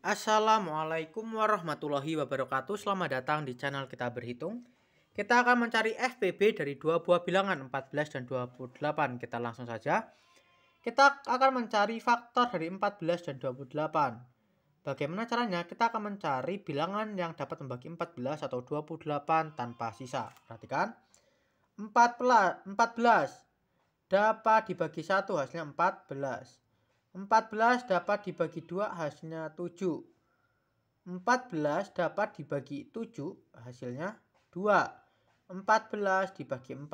Assalamualaikum warahmatullahi wabarakatuh Selamat datang di channel kita berhitung Kita akan mencari FPB dari dua buah bilangan 14 dan 28 Kita langsung saja Kita akan mencari faktor dari 14 dan 28 Bagaimana caranya? Kita akan mencari bilangan yang dapat membagi 14 atau 28 tanpa sisa Perhatikan 14, dapat dibagi 1 hasilnya 14 14 dapat dibagi 2 hasilnya 7. 14 dapat dibagi 7 hasilnya 2. 14 dibagi 14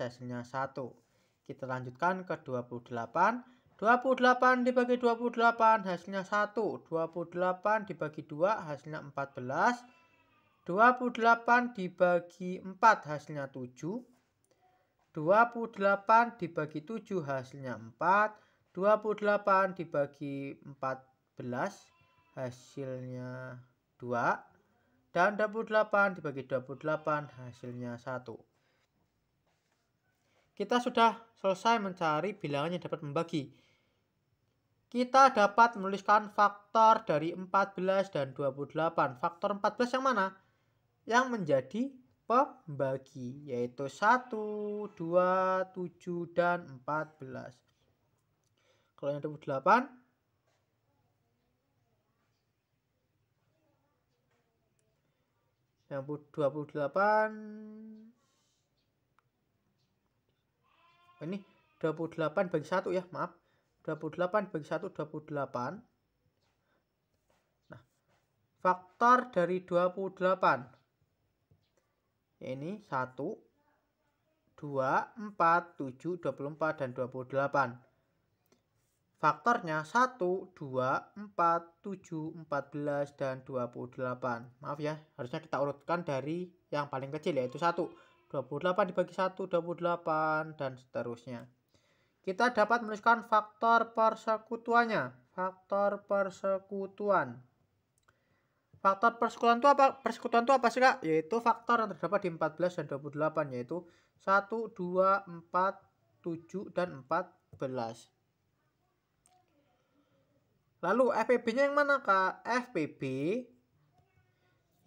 hasilnya 1. Kita lanjutkan ke 28. 28 dibagi 28 hasilnya 1. 28 dibagi 2 hasilnya 14. 28 dibagi 4 hasilnya 7. 28 dibagi 7 hasilnya 4. 28 dibagi 14 hasilnya 2 dan 28 dibagi 28 hasilnya 1. Kita sudah selesai mencari bilangan yang dapat membagi. Kita dapat menuliskan faktor dari 14 dan 28. Faktor 14 yang mana? Yang menjadi pembagi yaitu 1, 2, 7, dan 14. Kalau yang 2008 yang 28 ini 28 bagi 1 ya maaf 28 bagi 1 28 nah faktor dari 28 ini 1 2 4 7 24 dan 28 Faktornya 1, 2, 4, 7, 14, dan 28. Maaf ya, harusnya kita urutkan dari yang paling kecil yaitu 1. 28 dibagi 1, 28, dan seterusnya. Kita dapat menuliskan faktor persekutuannya. Faktor persekutuan. Faktor persekutuan itu apa? Persekutuan itu apa sih kak? Yaitu faktor yang terdapat di 14 dan 28 yaitu 1, 2, 4, 7, dan 14. Lalu FPB-nya yang mana kak? FPB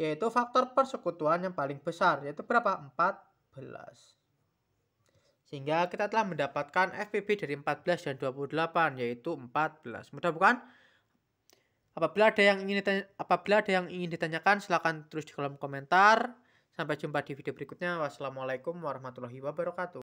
yaitu faktor persekutuan yang paling besar yaitu berapa? 14. Sehingga kita telah mendapatkan FPB dari 14 dan 28 yaitu 14. Mudah bukan? Apabila ada yang ingin ditanya, apabila ada yang ingin ditanyakan silahkan terus di kolom komentar. Sampai jumpa di video berikutnya. Wassalamualaikum warahmatullahi wabarakatuh.